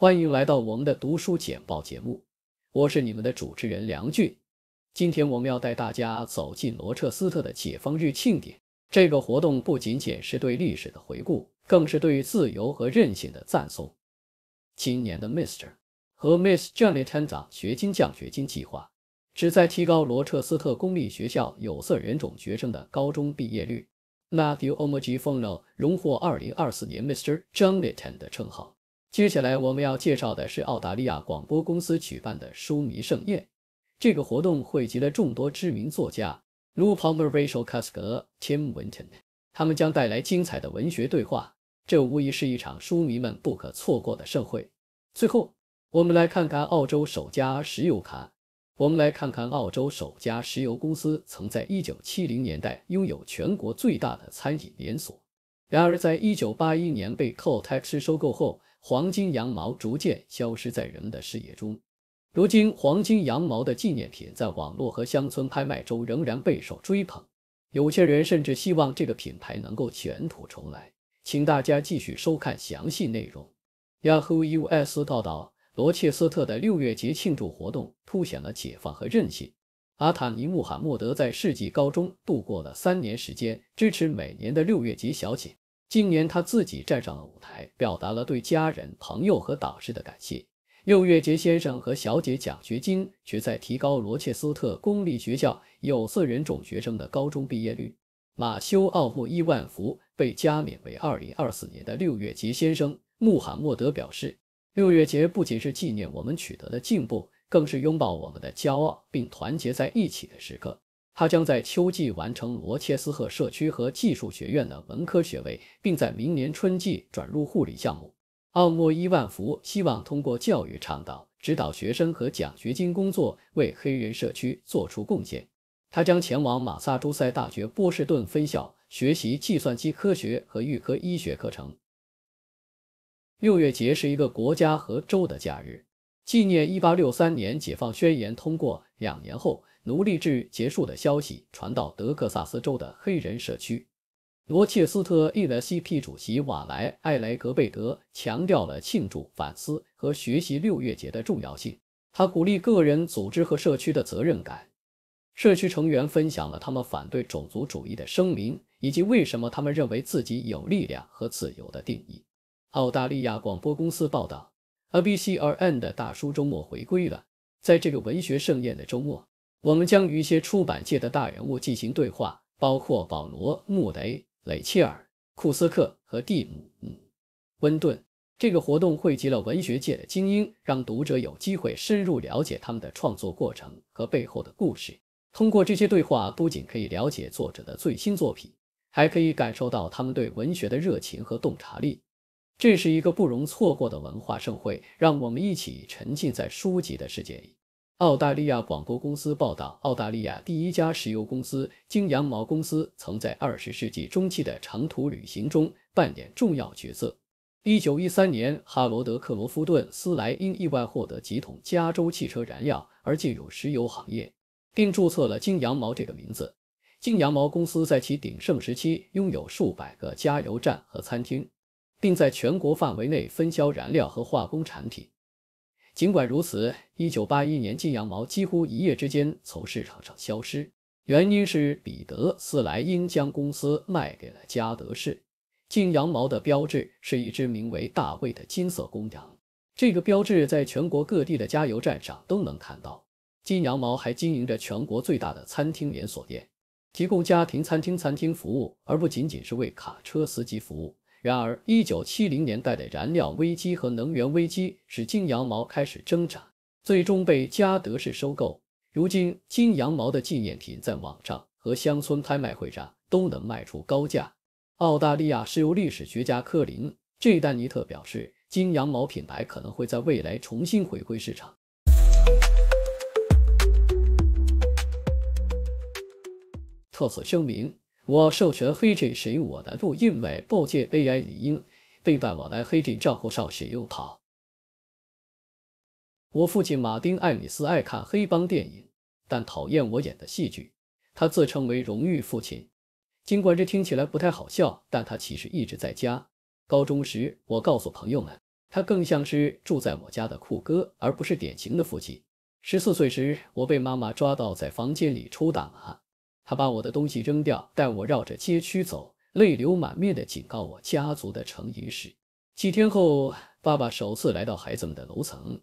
欢迎来到我们的读书简报节目，我是你们的主持人梁俊。今天我们要带大家走进罗彻斯特的解放日庆典。这个活动不仅仅是对历史的回顾，更是对自由和韧性的赞颂。今年的 Mr. 和 Miss Junetan a 学金奖学金计划旨在提高罗彻斯特公立学校有色人种学生的高中毕业率。Matthew Omogifon 荣获2024年 Mr. Junetan 的称号。接下来我们要介绍的是澳大利亚广播公司举办的书迷盛宴。这个活动汇集了众多知名作家，如 Palmer v a h e l k a s k e r Tim Winton，他们将带来精彩的文学对话。这无疑是一场书迷们不可错过的盛会。最后，我们来看看澳洲首家石油卡。我们来看看澳洲首家石油公司曾在1970年代拥有全国最大的餐饮连锁。然而，在1981年被 c o l e x 收购后，黄金羊毛逐渐消失在人们的视野中。如今，黄金羊毛的纪念品在网络和乡村拍卖中仍然备受追捧。有些人甚至希望这个品牌能够卷土重来。请大家继续收看详细内容。Yahoo US 报道，罗切斯特的六月节庆祝活动凸显了解放和韧性。阿塔尼·穆罕默德在世纪高中度过了三年时间，支持每年的六月节小姐。今年他自己站上了舞台，表达了对家人、朋友和导师的感谢。六月节先生和小姐奖学金旨在提高罗切斯特公立学校有色人种学生的高中毕业率。马修·奥布伊万福被加冕为2024年的六月节先生。穆罕默德表示：“六月节不仅是纪念我们取得的进步，更是拥抱我们的骄傲并团结在一起的时刻。”他将在秋季完成罗切斯特社区和技术学院的文科学位，并在明年春季转入护理项目。奥莫伊万福希望通过教育倡导、指导学生和奖学金工作，为黑人社区做出贡献。他将前往马萨诸塞大学波士顿分校学习计算机科学和预科医学课程。六月节是一个国家和州的假日，纪念1863年《解放宣言》通过两年后。奴隶制结束的消息传到德克萨斯州的黑人社区，罗切斯特 ESCP 主席瓦莱艾莱格贝德强调了庆祝、反思和学习六月节的重要性。他鼓励个人、组织和社区的责任感。社区成员分享了他们反对种族主义的声明，以及为什么他们认为自己有力量和自由的定义。澳大利亚广播公司报道，ABC RN 的大叔周末回归了，在这个文学盛宴的周末。我们将与一些出版界的大人物进行对话，包括保罗·穆雷、雷切尔·库斯克和蒂姆·温顿。这个活动汇集了文学界的精英，让读者有机会深入了解他们的创作过程和背后的故事。通过这些对话，不仅可以了解作者的最新作品，还可以感受到他们对文学的热情和洞察力。这是一个不容错过的文化盛会，让我们一起沉浸在书籍的世界里。澳大利亚广播公司报道，澳大利亚第一家石油公司金羊毛公司曾在20世纪中期的长途旅行中扮演重要角色。1913年，哈罗德·克罗夫顿·斯莱因意外获得几桶加州汽车燃料，而进入石油行业，并注册了“金羊毛”这个名字。金羊毛公司在其鼎盛时期拥有数百个加油站和餐厅，并在全国范围内分销燃料和化工产品。尽管如此，1981年，金羊毛几乎一夜之间从市场上消失。原因是彼得·斯莱因将公司卖给了嘉德士。金羊毛的标志是一只名为大卫的金色公羊，这个标志在全国各地的加油站上都能看到。金羊毛还经营着全国最大的餐厅连锁店，提供家庭餐厅、餐厅服务，而不仅仅是为卡车司机服务。然而，1970年代的燃料危机和能源危机使金羊毛开始挣扎，最终被嘉德士收购。如今，金羊毛的纪念品在网上和乡村拍卖会上都能卖出高价。澳大利亚石油历史学家科林 ·G· 丹尼特表示，金羊毛品牌可能会在未来重新回归市场。特此声明。我授权黑镇使用我的录音外，报建 AI 语音，并在我来黑镇账户上使用它。我父亲马丁·艾米斯爱看黑帮电影，但讨厌我演的戏剧。他自称为“荣誉父亲”，尽管这听起来不太好笑，但他其实一直在家。高中时，我告诉朋友们，他更像是住在我家的酷哥，而不是典型的父亲。十四岁时，我被妈妈抓到在房间里抽大麻。他把我的东西扔掉，带我绕着街区走，泪流满面的警告我家族的成瘾史。几天后，爸爸首次来到孩子们的楼层，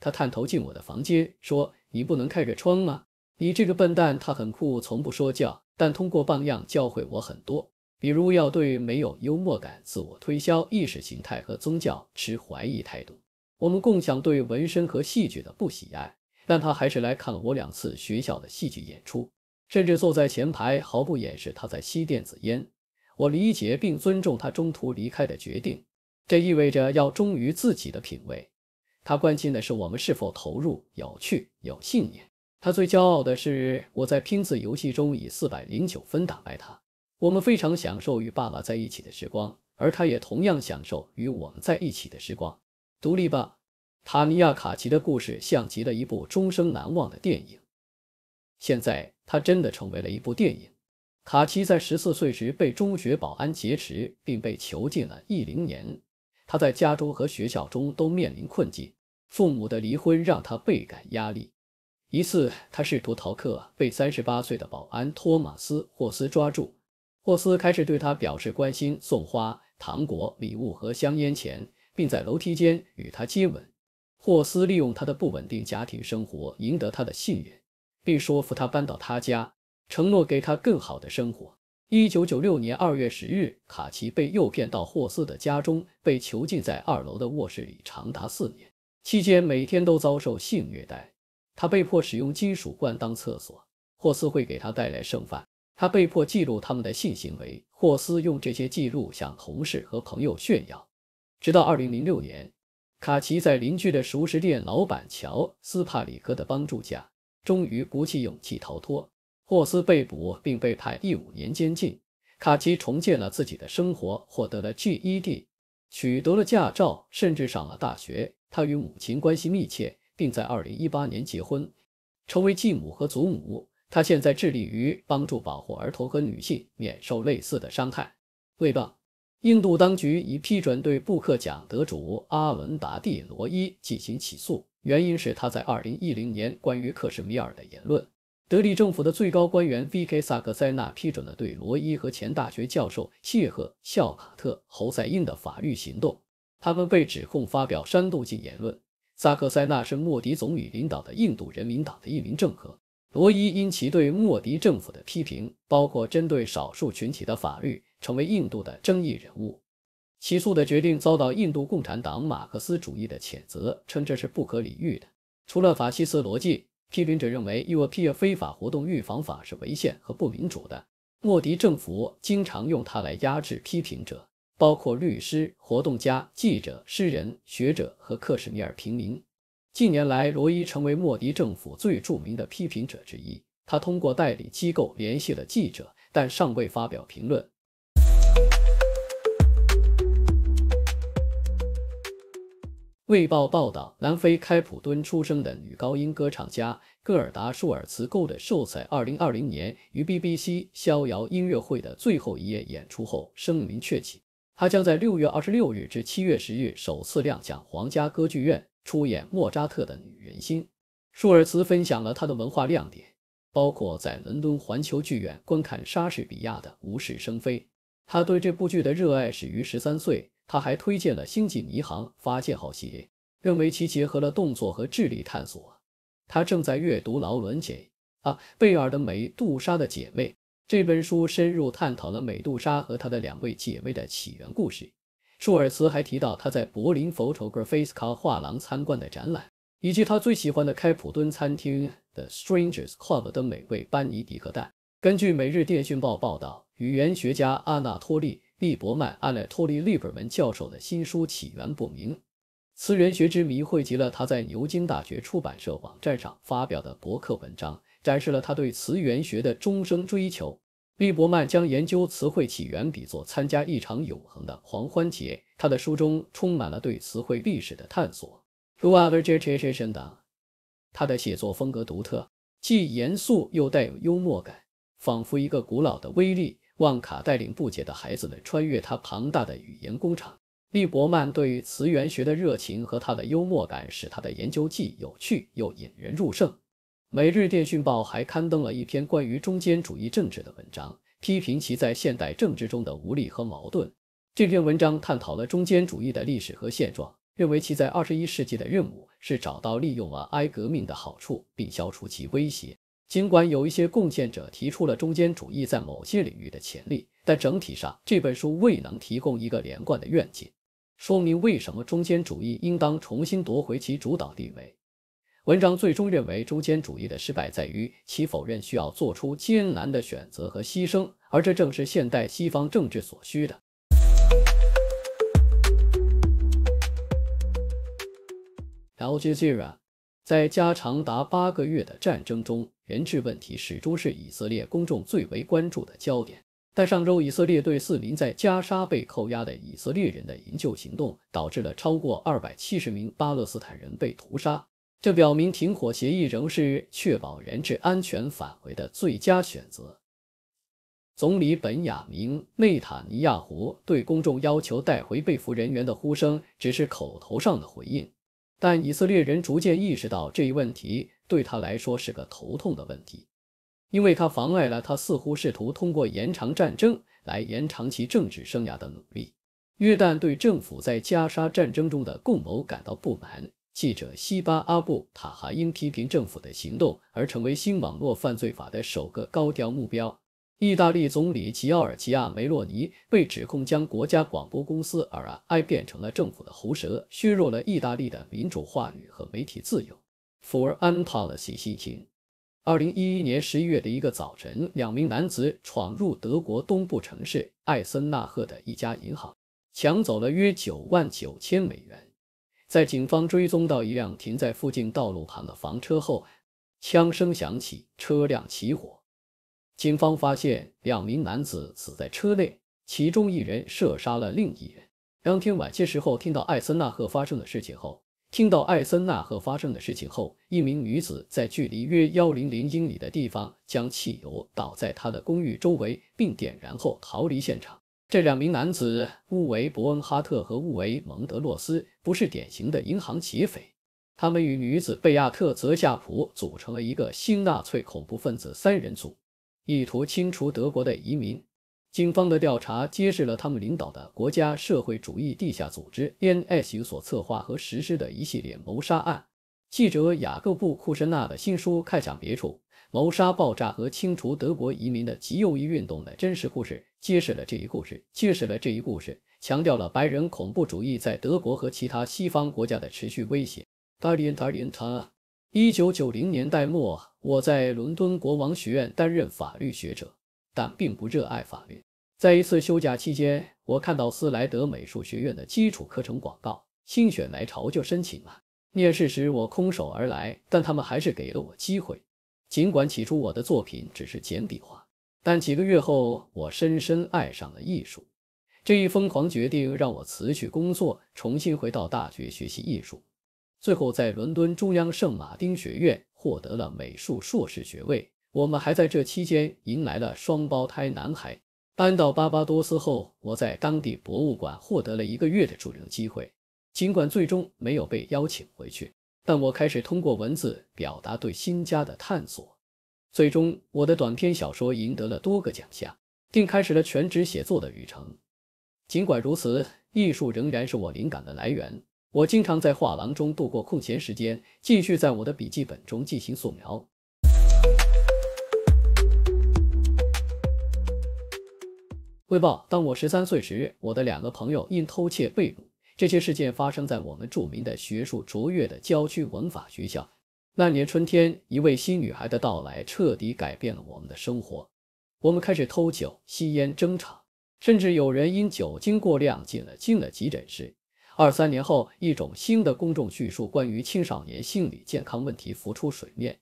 他探头进我的房间，说：“你不能开着窗吗？你这个笨蛋！”他很酷，从不说教，但通过榜样教会我很多，比如要对没有幽默感、自我推销、意识形态和宗教持怀疑态度。我们共享对纹身和戏剧的不喜爱，但他还是来看了我两次学校的戏剧演出。甚至坐在前排，毫不掩饰他在吸电子烟。我理解并尊重他中途离开的决定，这意味着要忠于自己的品味。他关心的是我们是否投入、有趣、有信念。他最骄傲的是我在拼字游戏中以四百零九分打败他。我们非常享受与爸爸在一起的时光，而他也同样享受与我们在一起的时光。独立吧，塔尼亚·卡奇的故事像极了一部终生难忘的电影。现在，他真的成为了一部电影。卡奇在十四岁时被中学保安劫持，并被囚禁了一零年。他在家中和学校中都面临困境，父母的离婚让他倍感压力。一次，他试图逃课，被三十八岁的保安托马斯·霍斯抓住。霍斯开始对他表示关心，送花、糖果、礼物和香烟钱，并在楼梯间与他接吻。霍斯利用他的不稳定家庭生活赢得他的信任。并说服他搬到他家，承诺给他更好的生活。一九九六年二月十日，卡奇被诱骗到霍斯的家中，被囚禁在二楼的卧室里长达四年，期间每天都遭受性虐待。他被迫使用金属罐当厕所，霍斯会给他带来剩饭。他被迫记录他们的性行为，霍斯用这些记录向同事和朋友炫耀。直到二零零六年，卡奇在邻居的熟食店老板乔斯帕里克的帮助下。终于鼓起勇气逃脱。霍斯被捕并被判一五年监禁。卡奇重建了自己的生活，获得了 GED，取得了驾照，甚至上了大学。他与母亲关系密切，并在2018年结婚，成为继母和祖母。他现在致力于帮助保护儿童和女性免受类似的伤害。未报，印度当局已批准对布克奖得主阿伦达蒂·罗伊进行起诉。原因是他在2010年关于克什米尔的言论。德里政府的最高官员 V.K. 萨克塞纳批准了对罗伊和前大学教授谢赫·肖卡特·侯赛因的法律行动。他们被指控发表煽动性言论。萨克塞纳是莫迪总理领导的印度人民党的一名政客。罗伊因其对莫迪政府的批评，包括针对少数群体的法律，成为印度的争议人物。起诉的决定遭到印度共产党马克思主义的谴责，称这是不可理喻的。除了法西斯逻辑，批评者认为《UAPA 非法活动预防法》是违宪和不民主的。莫迪政府经常用它来压制批评者，包括律师、活动家、记者、诗人、学者和克什米尔平民。近年来，罗伊成为莫迪政府最著名的批评者之一。他通过代理机构联系了记者，但尚未发表评论。《卫报》报道，南非开普敦出生的女高音歌唱家戈尔达·舒尔茨购的受彩。二零二零年于 BBC 逍遥音乐会的最后一夜演出后，声名鹊起。她将在六月二十六日至七月十日首次亮相皇家歌剧院，出演莫扎特的《女人心》。舒尔茨分享了她的文化亮点，包括在伦敦环球剧院观看莎士比亚的《无事生非》。他对这部剧的热爱始于十三岁。他还推荐了《星际迷航：发现号》系列，认为其结合了动作和智力探索。他正在阅读劳伦 ·J. 啊贝尔的《美杜莎的姐妹》这本书，深入探讨了美杜莎和她的两位姐妹的起源故事。舒尔茨还提到他在柏林 Photographica 画廊参观的展览，以及他最喜欢的开普敦餐厅 The Strangers Club 的美味班尼迪克蛋。根据《每日电讯报》报道，语言学家阿纳托利。利伯曼阿莱托利利伯文教授的新书起源不明，词源学之谜汇集了他在牛津大学出版社网站上发表的博客文章，展示了他对词源学的终生追求。利伯曼将研究词汇起源比作参加一场永恒的狂欢节。他的书中充满了对词汇历史的探索。他的写作风格独特，既严肃又带有幽默感，仿佛一个古老的威力。旺卡带领不解的孩子们穿越他庞大的语言工厂。利伯曼对于词源学的热情和他的幽默感使他的研究既有趣又引人入胜。《每日电讯报》还刊登了一篇关于中间主义政治的文章，批评其在现代政治中的无力和矛盾。这篇文章探讨了中间主义的历史和现状，认为其在二十一世纪的任务是找到利用了埃革命的好处，并消除其威胁。尽管有一些贡献者提出了中间主义在某些领域的潜力，但整体上这本书未能提供一个连贯的愿景，说明为什么中间主义应当重新夺回其主导地位。文章最终认为，中间主义的失败在于其否认需要做出艰难的选择和牺牲，而这正是现代西方政治所需的。a L.G.Zira，在加长达八个月的战争中。人质问题始终是以色列公众最为关注的焦点。但上周，以色列对四名在加沙被扣押的以色列人的营救行动，导致了超过二百七十名巴勒斯坦人被屠杀。这表明停火协议仍是确保人质安全返回的最佳选择。总理本雅明·内塔尼亚胡对公众要求带回被俘人员的呼声，只是口头上的回应。但以色列人逐渐意识到这一问题对他来说是个头痛的问题，因为他妨碍了他似乎试图通过延长战争来延长其政治生涯的努力。约旦对政府在加沙战争中的共谋感到不满。记者西巴阿布塔哈因批评政府的行动而成为新网络犯罪法的首个高调目标。意大利总理吉奥尔吉亚梅洛尼被指控将国家广播公司 Rai 变成了政府的喉舌，削弱了意大利的民主话语和媒体自由。For Analysis n 二零一一年十一月的一个早晨，两名男子闯入德国东部城市艾森纳赫的一家银行，抢走了约九万九千美元。在警方追踪到一辆停在附近道路旁的房车后，枪声响起，车辆起火。警方发现两名男子死在车内，其中一人射杀了另一人。当天晚些时候，听到艾森纳赫发生的事情后，听到艾森纳赫发生的事情后，一名女子在距离约幺零零英里的地方将汽油倒在她的公寓周围，并点燃后逃离现场。这两名男子乌维·伯恩哈特和乌维·蒙德洛斯不是典型的银行劫匪，他们与女子贝亚特泽夏普组成了一个新纳粹恐怖分子三人组。意图清除德国的移民，警方的调查揭示了他们领导的国家社会主义地下组织 NSU 所策划和实施的一系列谋杀案。记者雅各布库申纳的新书《看向别处：谋杀、爆炸和清除德国移民的极右翼运动的真实故事》，揭示了这一故事，揭示了这一故事，强调了白人恐怖主义在德国和其他西方国家的持续威胁。打脸打脸他！一九九零年代末，我在伦敦国王学院担任法律学者，但并不热爱法律。在一次休假期间，我看到斯莱德美术学院的基础课程广告，心血来潮就申请了。面试时我空手而来，但他们还是给了我机会。尽管起初我的作品只是简笔画，但几个月后，我深深爱上了艺术。这一疯狂决定让我辞去工作，重新回到大学学习艺术。最后，在伦敦中央圣马丁学院获得了美术硕士学位。我们还在这期间迎来了双胞胎男孩。搬到巴巴多斯后，我在当地博物馆获得了一个月的驻留机会，尽管最终没有被邀请回去，但我开始通过文字表达对新家的探索。最终，我的短篇小说赢得了多个奖项，并开始了全职写作的旅程。尽管如此，艺术仍然是我灵感的来源。我经常在画廊中度过空闲时间，继续在我的笔记本中进行素描。汇报：当我十三岁时，我的两个朋友因偷窃被捕。这些事件发生在我们著名的学术卓越的郊区文法学校。那年春天，一位新女孩的到来彻底改变了我们的生活。我们开始偷酒、吸烟、争吵，甚至有人因酒精过量进了进了急诊室。二三年后，一种新的公众叙述关于青少年心理健康问题浮出水面。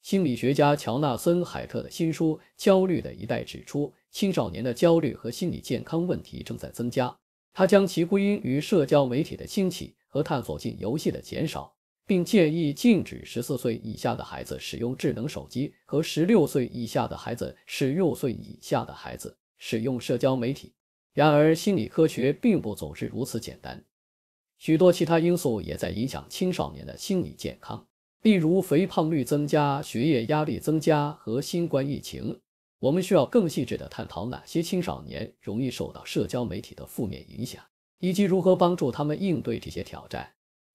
心理学家乔纳森·海特的新书《焦虑的一代》指出，青少年的焦虑和心理健康问题正在增加。他将其归因于社交媒体的兴起和探索性游戏的减少，并建议禁止十四岁以下的孩子使用智能手机和十六岁以下的孩子使用社交媒体。然而，心理科学并不总是如此简单。许多其他因素也在影响青少年的心理健康，例如肥胖率增加、学业压力增加和新冠疫情。我们需要更细致地探讨哪些青少年容易受到社交媒体的负面影响，以及如何帮助他们应对这些挑战。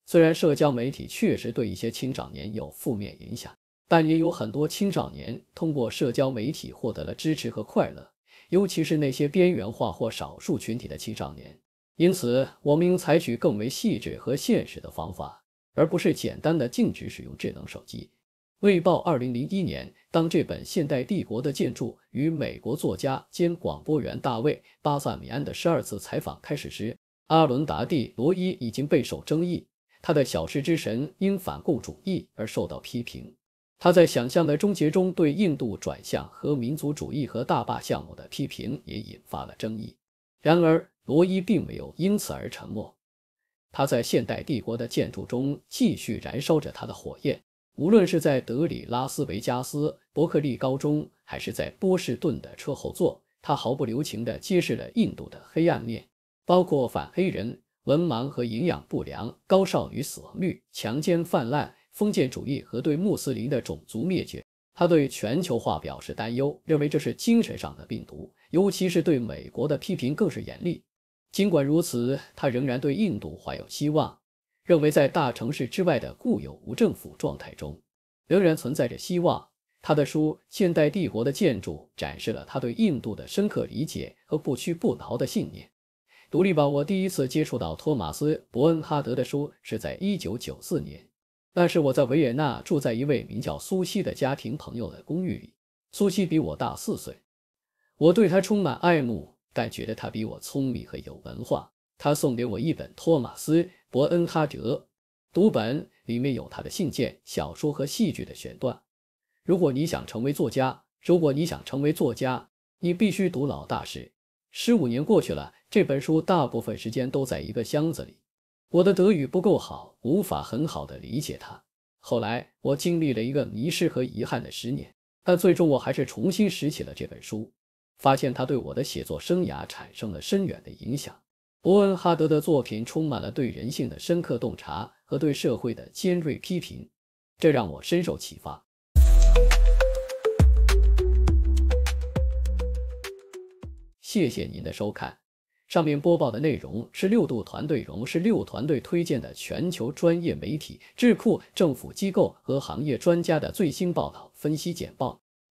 虽然社交媒体确实对一些青少年有负面影响，但也有很多青少年通过社交媒体获得了支持和快乐，尤其是那些边缘化或少数群体的青少年。因此，我们应采取更为细致和现实的方法，而不是简单的禁止使用智能手机。卫报，二零零一年，当这本现代帝国的建筑与美国作家兼广播员大卫·巴萨米安的十二次采访开始时，阿伦·达蒂·罗伊已经备受争议。他的《小事之神》因反共主义而受到批评。他在《想象的终结》中对印度转向和民族主义和大坝项目的批评也引发了争议。然而，罗伊并没有因此而沉默。他在现代帝国的建筑中继续燃烧着他的火焰。无论是在德里、拉斯维加斯、伯克利高中，还是在波士顿的车后座，他毫不留情地揭示了印度的黑暗面，包括反黑人、文盲和营养不良、高少女死亡率、强奸泛滥、封建主义和对穆斯林的种族灭绝。他对全球化表示担忧，认为这是精神上的病毒。尤其是对美国的批评更是严厉。尽管如此，他仍然对印度怀有希望，认为在大城市之外的固有无政府状态中，仍然存在着希望。他的书《现代帝国的建筑》展示了他对印度的深刻理解和不屈不挠的信念。独立吧！我第一次接触到托马斯·伯恩哈德的书是在1994年，那是我在维也纳住在一位名叫苏西的家庭朋友的公寓里。苏西比我大四岁。我对他充满爱慕，但觉得他比我聪明和有文化。他送给我一本托马斯·伯恩哈德读本，里面有他的信件、小说和戏剧的选段。如果你想成为作家，如果你想成为作家，你必须读老大师。十五年过去了，这本书大部分时间都在一个箱子里。我的德语不够好，无法很好的理解他。后来我经历了一个迷失和遗憾的十年，但最终我还是重新拾起了这本书。发现他对我的写作生涯产生了深远的影响。伯恩哈德的作品充满了对人性的深刻洞察和对社会的尖锐批评，这让我深受启发。谢谢您的收看。上面播报的内容是六度团队、荣是六团队推荐的全球专业媒体、智库、政府机构和行业专家的最新报道、分析简报。